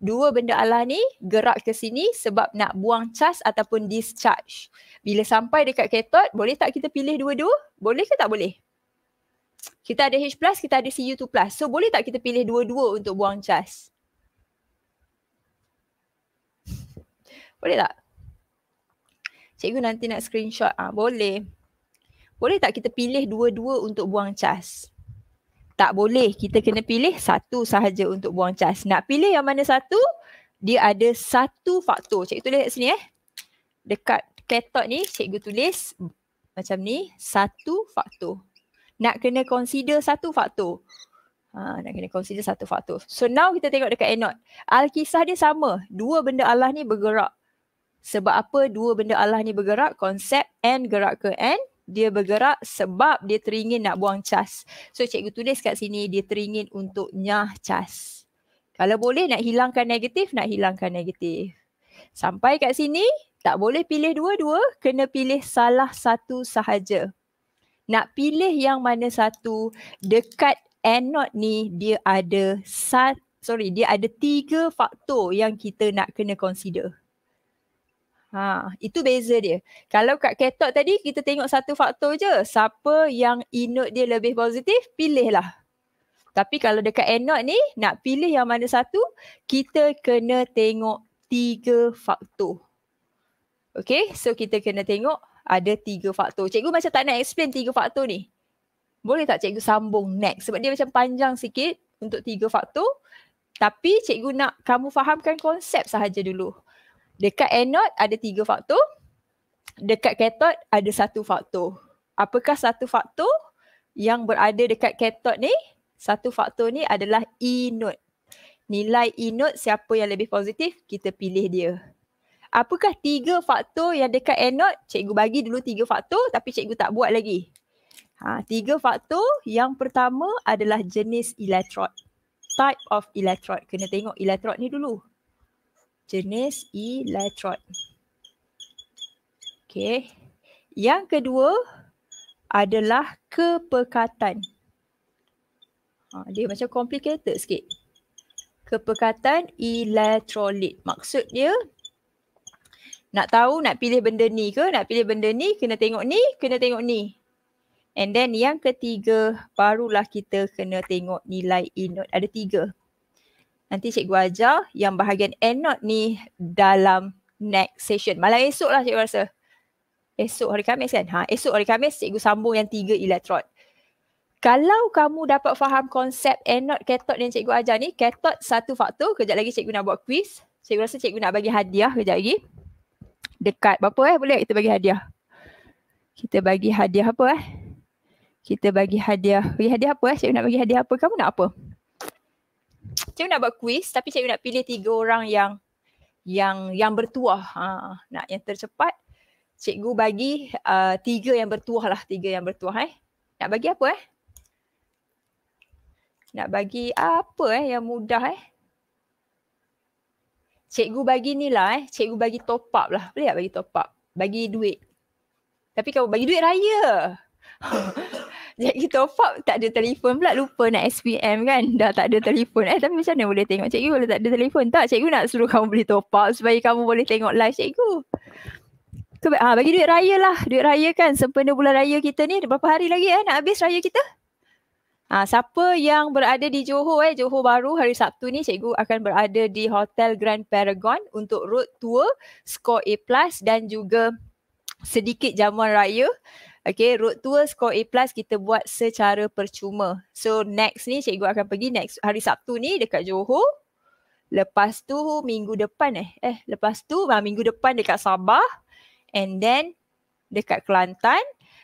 dua benda Allah ni gerak ke sini sebab nak buang cas ataupun discharge. Bila sampai dekat ketot, boleh tak kita pilih dua-dua? Boleh ke tak boleh? Kita ada H+, kita ada Cu2+. So boleh tak kita pilih dua-dua untuk buang cas? Boleh tak? Cikgu nanti nak screenshot. Ah, ha, boleh. Boleh tak kita pilih dua-dua untuk buang cas? tak boleh kita kena pilih satu sahaja untuk buang cas. Nak pilih yang mana satu? Dia ada satu faktor. Cikgu tulis kat sini eh. Dekat petot ni cikgu tulis macam ni. Satu faktor. Nak kena consider satu faktor. Ha, nak kena consider satu faktor. So now kita tengok dekat anode. Alkisah dia sama. Dua benda Allah ni bergerak. Sebab apa dua benda Allah ni bergerak? Konsep N gerak ke N dia bergerak sebab dia teringin nak buang cas. So cikgu tulis kat sini dia teringin untuk nyah cas. Kalau boleh nak hilangkan negatif, nak hilangkan negatif. Sampai kat sini tak boleh pilih dua-dua, kena pilih salah satu sahaja. Nak pilih yang mana satu dekat anode ni dia ada satu sorry dia ada tiga faktor yang kita nak kena consider. Ha, itu beza dia. Kalau kat ketok tadi kita tengok satu faktor je. Siapa yang inode dia lebih positif, pilihlah. Tapi kalau dekat anode ni, nak pilih yang mana satu, kita kena tengok tiga faktor. Okay, so kita kena tengok ada tiga faktor. Cikgu macam tak nak explain tiga faktor ni. Boleh tak cikgu sambung next? Sebab dia macam panjang sikit untuk tiga faktor. Tapi cikgu nak kamu fahamkan konsep sahaja dulu. Dekat anode ada tiga faktor. Dekat katod ada satu faktor. Apakah satu faktor yang berada dekat katod ni? Satu faktor ni adalah E-node. Nilai E-node siapa yang lebih positif, kita pilih dia. Apakah tiga faktor yang dekat anode? Cikgu bagi dulu tiga faktor tapi cikgu tak buat lagi. Ha, tiga faktor yang pertama adalah jenis elektrod. Type of electrode. Kena tengok elektrod ni dulu jenis elektrod. Okey. Yang kedua adalah kepekatan. Ha, dia macam complicated sikit. Kepekatan elektrolit. Maksud dia nak tahu nak pilih benda ni ke? Nak pilih benda ni kena tengok ni, kena tengok ni. And then yang ketiga barulah kita kena tengok nilai inode. Ada tiga nanti cikgu ajar yang bahagian end note ni dalam next session. Malam esok lah cikgu rasa. Esok hari Khamis kan? Ha, esok hari Khamis cikgu sambung yang tiga elektron. Kalau kamu dapat faham konsep anode cathode yang cikgu ajar ni, cathode satu faktor. Kejap lagi cikgu nak buat quiz. Cikgu rasa cikgu nak bagi hadiah kejap lagi. Dekat berapa eh? Boleh kita bagi hadiah? Kita bagi hadiah apa eh? Kita bagi hadiah. Bagi hadiah apa eh? Cikgu nak bagi hadiah apa? Kamu nak apa? cikgu nak buat quiz tapi cikgu nak pilih tiga orang yang yang yang bertuah ha, nak yang tercepat cikgu bagi uh, tiga yang bertuah lah tiga yang bertuah eh nak bagi apa eh nak bagi apa eh yang mudah eh cikgu bagi ni lah eh cikgu bagi top up lah boleh tak bagi top up bagi duit tapi kalau bagi duit raya Jadi top up tak ada telefon pula lupa nak SPM kan dah tak ada telefon eh tapi macam mana boleh tengok cikgu kalau tak ada telefon tak cikgu nak suruh kamu beli top up supaya kamu boleh tengok live cikgu Kau, ha, bagi duit raya lah duit raya kan sempena bulan raya kita ni berapa hari lagi eh nak habis raya kita Ha, siapa yang berada di Johor eh, Johor Baru hari Sabtu ni cikgu akan berada di Hotel Grand Paragon untuk road tour, score A+, Plus dan juga sedikit jamuan raya. Okay, road tour score A plus kita buat secara percuma. So next ni cikgu akan pergi next hari Sabtu ni dekat Johor. Lepas tu minggu depan eh. Eh, lepas tu ah, minggu depan dekat Sabah. And then dekat Kelantan.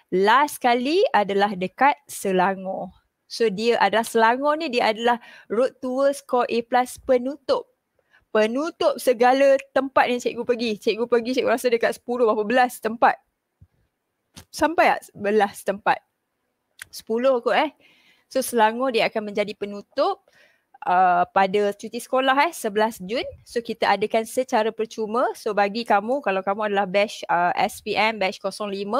Last kali adalah dekat Selangor. So dia adalah Selangor ni dia adalah road tour score A plus penutup. Penutup segala tempat yang cikgu pergi. Cikgu pergi cikgu rasa dekat 10 berapa belas tempat sampai tak belas tempat. Sepuluh kot eh. So Selangor dia akan menjadi penutup uh, pada cuti sekolah eh 11 Jun. So kita adakan secara percuma. So bagi kamu kalau kamu adalah batch uh, SPM, batch 05,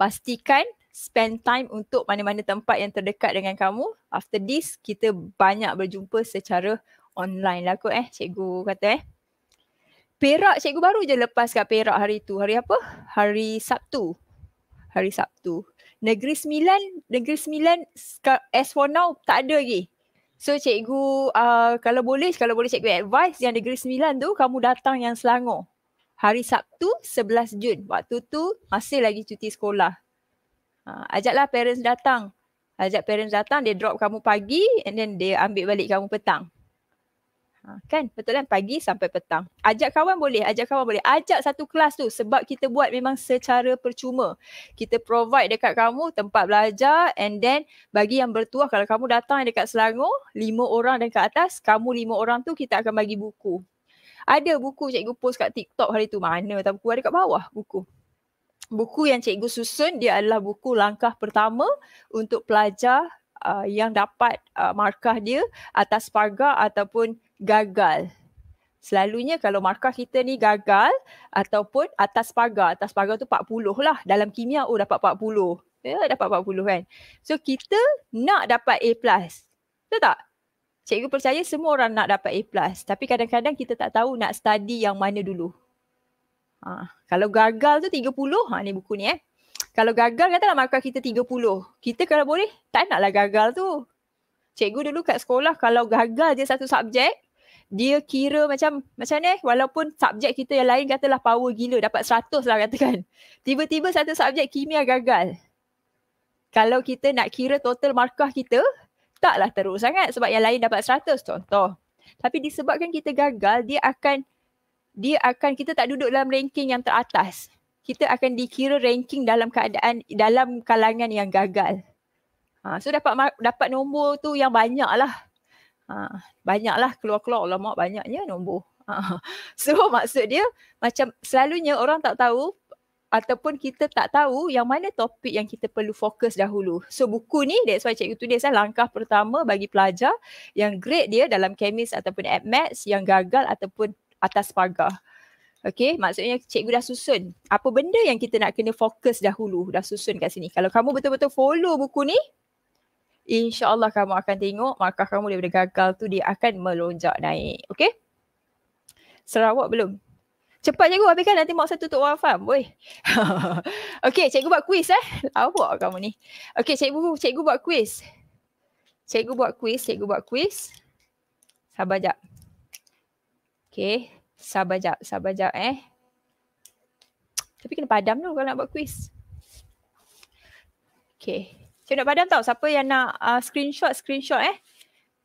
pastikan spend time untuk mana-mana tempat yang terdekat dengan kamu. After this, kita banyak berjumpa secara online lah kot eh. Cikgu kata eh. Perak cikgu baru je lepas kat Perak hari tu. Hari apa? Hari Sabtu hari Sabtu. Negeri Sembilan, Negeri Sembilan as for now tak ada lagi. So cikgu uh, kalau boleh, kalau boleh cikgu advice yang Negeri Sembilan tu kamu datang yang Selangor. Hari Sabtu 11 Jun. Waktu tu masih lagi cuti sekolah. Uh, ajaklah parents datang. Ajak parents datang, dia drop kamu pagi and then dia ambil balik kamu petang. Ha, kan? Betul kan? Pagi sampai petang. Ajak kawan boleh. Ajak kawan boleh. Ajak satu kelas tu sebab kita buat memang secara percuma. Kita provide dekat kamu tempat belajar and then bagi yang bertuah kalau kamu datang dekat Selangor, lima orang dan ke atas, kamu lima orang tu kita akan bagi buku. Ada buku cikgu post kat TikTok hari tu. Mana tak buku ada kat bawah buku. Buku yang cikgu susun dia adalah buku langkah pertama untuk pelajar uh, yang dapat uh, markah dia atas pagar ataupun gagal. Selalunya kalau markah kita ni gagal ataupun atas pagar, atas pagar tu 40 lah. Dalam kimia oh dapat 40. Ya yeah, dapat 40 kan. So kita nak dapat A+. Betul tak? Cikgu percaya semua orang nak dapat A+. Tapi kadang-kadang kita tak tahu nak study yang mana dulu. Ha, kalau gagal tu 30, ha, ni buku ni eh. Kalau gagal katalah markah kita 30. Kita kalau boleh tak naklah gagal tu. Cikgu dulu kat sekolah kalau gagal je satu subjek, dia kira macam macam ni eh? walaupun subjek kita yang lain katalah power gila dapat 100 lah katakan. Tiba-tiba satu subjek kimia gagal. Kalau kita nak kira total markah kita taklah teruk sangat sebab yang lain dapat 100 contoh. Tapi disebabkan kita gagal dia akan dia akan kita tak duduk dalam ranking yang teratas. Kita akan dikira ranking dalam keadaan dalam kalangan yang gagal. Ha, so dapat dapat nombor tu yang banyak lah. Ha, banyaklah keluar-keluar ulama banyaknya nombor. Ha. So maksud dia macam selalunya orang tak tahu ataupun kita tak tahu yang mana topik yang kita perlu fokus dahulu. So buku ni that's why cikgu tulis kan langkah pertama bagi pelajar yang grade dia dalam kemis ataupun at maths yang gagal ataupun atas pagar. Okay, maksudnya cikgu dah susun apa benda yang kita nak kena fokus dahulu dah susun kat sini. Kalau kamu betul-betul follow buku ni, InsyaAllah kamu akan tengok markah kamu daripada gagal tu dia akan melonjak naik. Okay? Sarawak belum? Cepat cikgu habiskan nanti mak saya tutup orang faham. Boy. okay cikgu buat kuis eh. Lawak kamu ni. Okay cikgu, cikgu buat kuis. Cikgu buat kuis, cikgu buat kuis. Sabar jap. Okay. Sabar jap, sabar jap eh. Tapi kena padam tu kalau nak buat kuis. Okay. Cik Not Padam tau siapa yang nak uh, screenshot, screenshot eh.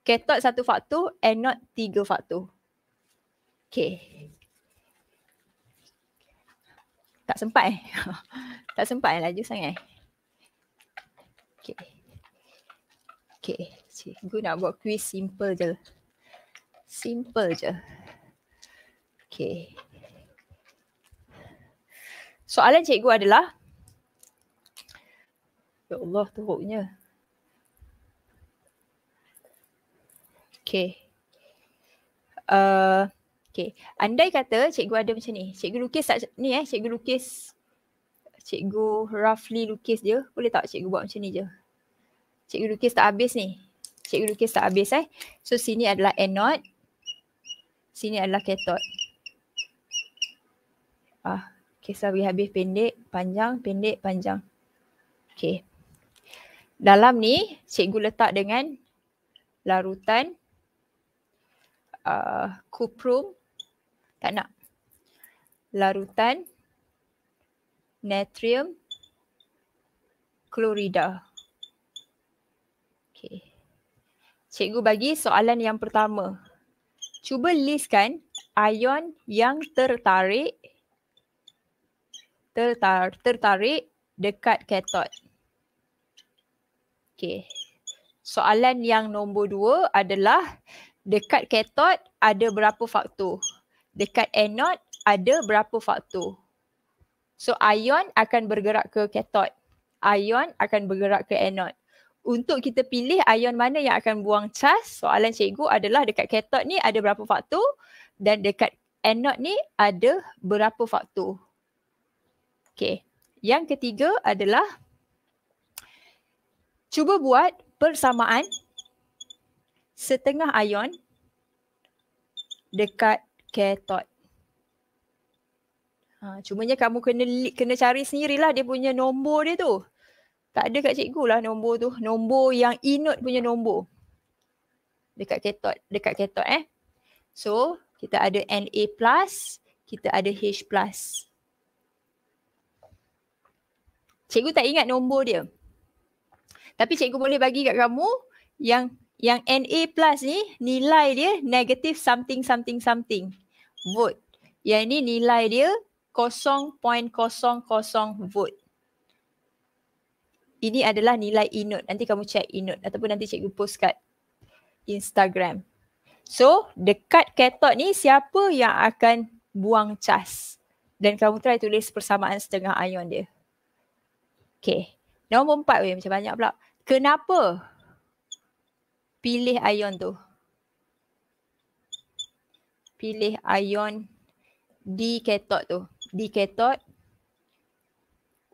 Ketot satu faktor and not tiga faktor. Okay. Tak sempat eh. tak sempat eh laju sangat eh. Okay. Okay. Cikgu nak buat quiz simple je. Simple je. Okay. Soalan cikgu adalah Ya Allah teruknya. Okay. Uh, okay. Andai kata cikgu ada macam ni. Cikgu lukis tak, ni eh. Cikgu lukis. Cikgu roughly lukis dia. Boleh tak cikgu buat macam ni je. Cikgu lukis tak habis ni. Cikgu lukis tak habis eh. So sini adalah anode. Sini adalah ketot. Ah, kisah habis pendek, panjang, pendek, panjang. Okay dalam ni cikgu letak dengan larutan uh, kuprum tak nak larutan natrium klorida okey cikgu bagi soalan yang pertama cuba listkan ion yang tertarik tertar tertarik dekat katod Okay. Soalan yang nombor dua adalah dekat katod ada berapa faktor? Dekat anode ada berapa faktor? So ion akan bergerak ke katod. Ion akan bergerak ke anode. Untuk kita pilih ion mana yang akan buang cas, soalan cikgu adalah dekat katod ni ada berapa faktor dan dekat anode ni ada berapa faktor. Okay. Yang ketiga adalah Cuba buat persamaan setengah ion dekat katod. Ha, cumanya kamu kena kena cari sendirilah dia punya nombor dia tu. Tak ada kat cikgu lah nombor tu. Nombor yang inut punya nombor. Dekat katod. Dekat katod eh. So kita ada Na plus. Kita ada H plus. Cikgu tak ingat nombor dia. Tapi cikgu boleh bagi kat kamu yang yang NA plus ni nilai dia negative something something something vote. Yang ini nilai dia 0.00 vote. Ini adalah nilai e-note. Nanti kamu check e-note ataupun nanti cikgu post kat Instagram. So dekat ketot ni siapa yang akan buang cas? Dan kamu try tulis persamaan setengah ion dia. Okay. Nombor empat weh macam banyak pula kenapa pilih ion tu? Pilih ion di ketot tu. Di ketot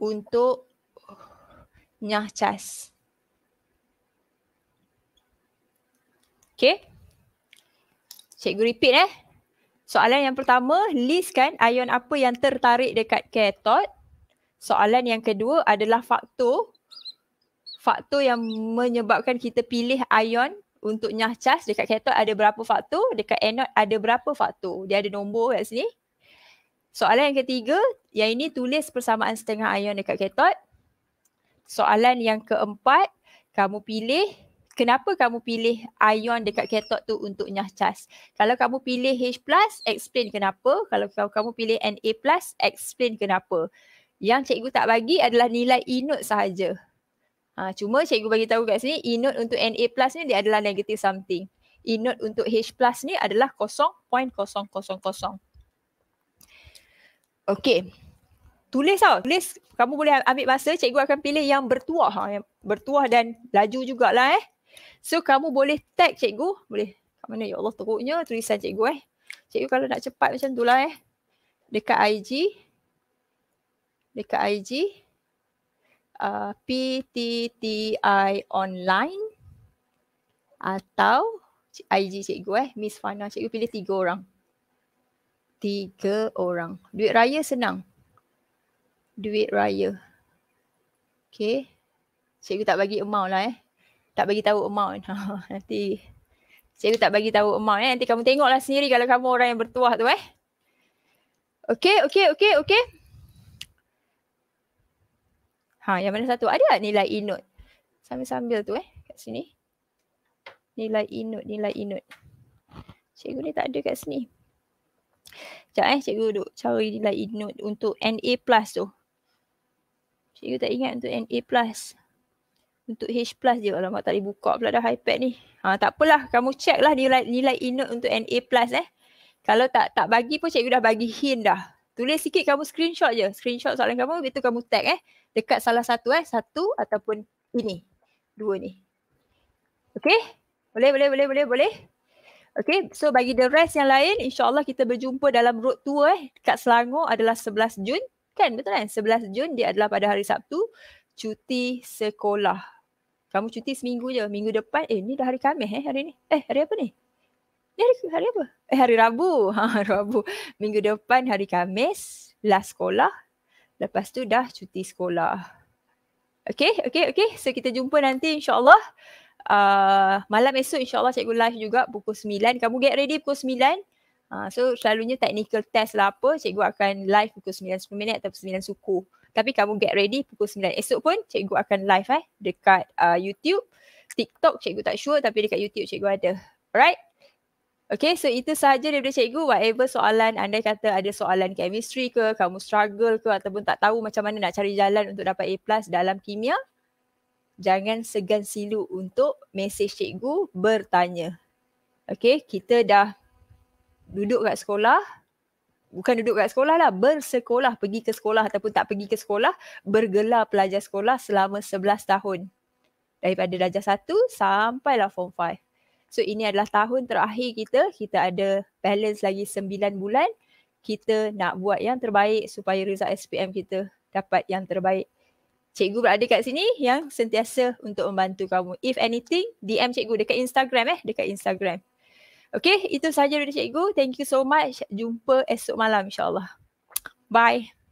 untuk nyah cas. Okay. Cikgu repeat eh. Soalan yang pertama, list kan ion apa yang tertarik dekat ketot. Soalan yang kedua adalah faktor faktor yang menyebabkan kita pilih ion untuk nyah cas dekat katod ada berapa faktor, dekat anod ada berapa faktor. Dia ada nombor kat sini. Soalan yang ketiga, yang ini tulis persamaan setengah ion dekat katod. Soalan yang keempat, kamu pilih kenapa kamu pilih ion dekat katod tu untuk nyah cas. Kalau kamu pilih H+, explain kenapa. Kalau kamu pilih Na+, explain kenapa. Yang cikgu tak bagi adalah nilai inut sahaja. Ha, cuma cikgu bagi tahu kat sini E-note untuk NA plus ni dia adalah negative something. E-note untuk H plus ni adalah 0.000. Okay. Tulis tau. Tulis. Kamu boleh ambil masa. Cikgu akan pilih yang bertuah. Ha, yang bertuah dan laju jugalah eh. So kamu boleh tag cikgu. Boleh. Kat mana ya Allah teruknya tulisan cikgu eh. Cikgu kalau nak cepat macam tu lah eh. Dekat IG. Dekat IG. Dekat IG. Uh, PTTI online atau IG cikgu eh Miss Fana cikgu pilih tiga orang. Tiga orang. Duit raya senang. Duit raya. Okay. Cikgu tak bagi amount lah eh. Tak bagi tahu amount. nanti cikgu tak bagi tahu amount eh. Nanti kamu tengoklah sendiri kalau kamu orang yang bertuah tu eh. Okay, okay, okay, okay. Ha, yang mana satu? Ada tak nilai inut? Sambil-sambil tu eh kat sini. Nilai inut, nilai inut. Cikgu ni tak ada kat sini. Sekejap eh cikgu duduk cari nilai inut untuk NA plus tu. Cikgu tak ingat untuk NA plus. Untuk H plus je. Alamak tak boleh buka pula dah iPad ni. Ha, tak apalah. Kamu check lah nilai, nilai inut untuk NA plus eh. Kalau tak tak bagi pun cikgu dah bagi hint dah. Tulis sikit kamu screenshot je. Screenshot soalan kamu lepas kamu tag eh. Dekat salah satu eh. Satu ataupun ini. Dua ni. Okay. Boleh, boleh, boleh, boleh, boleh. Okay. So bagi the rest yang lain insyaAllah kita berjumpa dalam road tour eh. Dekat Selangor adalah 11 Jun. Kan betul kan? 11 Jun dia adalah pada hari Sabtu. Cuti sekolah. Kamu cuti seminggu je. Minggu depan. Eh ni dah hari Khamis eh hari ni. Eh hari apa ni? hari, hari apa? Eh, hari Rabu. Ha, Rabu. Minggu depan hari Kamis. Last sekolah. Lepas tu dah cuti sekolah. Okay, okay, okay. So kita jumpa nanti insyaAllah. Uh, malam esok insyaAllah cikgu live juga pukul 9. Kamu get ready pukul 9. Uh, ah, so selalunya technical test lah apa. Cikgu akan live pukul 9.10 minit atau 9 suku. Tapi kamu get ready pukul 9. Esok pun cikgu akan live eh. Dekat uh, YouTube. TikTok cikgu tak sure tapi dekat YouTube cikgu ada. Alright. Okay, so itu sahaja daripada cikgu. Whatever soalan, anda kata ada soalan chemistry ke, kamu struggle ke ataupun tak tahu macam mana nak cari jalan untuk dapat A plus dalam kimia, jangan segan silu untuk message cikgu bertanya. Okay, kita dah duduk kat sekolah. Bukan duduk kat sekolah lah, bersekolah, pergi ke sekolah ataupun tak pergi ke sekolah, bergelar pelajar sekolah selama 11 tahun. Daripada darjah 1 lah form 5. So ini adalah tahun terakhir kita. Kita ada balance lagi 9 bulan. Kita nak buat yang terbaik supaya result SPM kita dapat yang terbaik. Cikgu berada kat sini yang sentiasa untuk membantu kamu. If anything, DM cikgu dekat Instagram eh, dekat Instagram. Okay, itu sahaja dari cikgu. Thank you so much. Jumpa esok malam insyaAllah. Bye.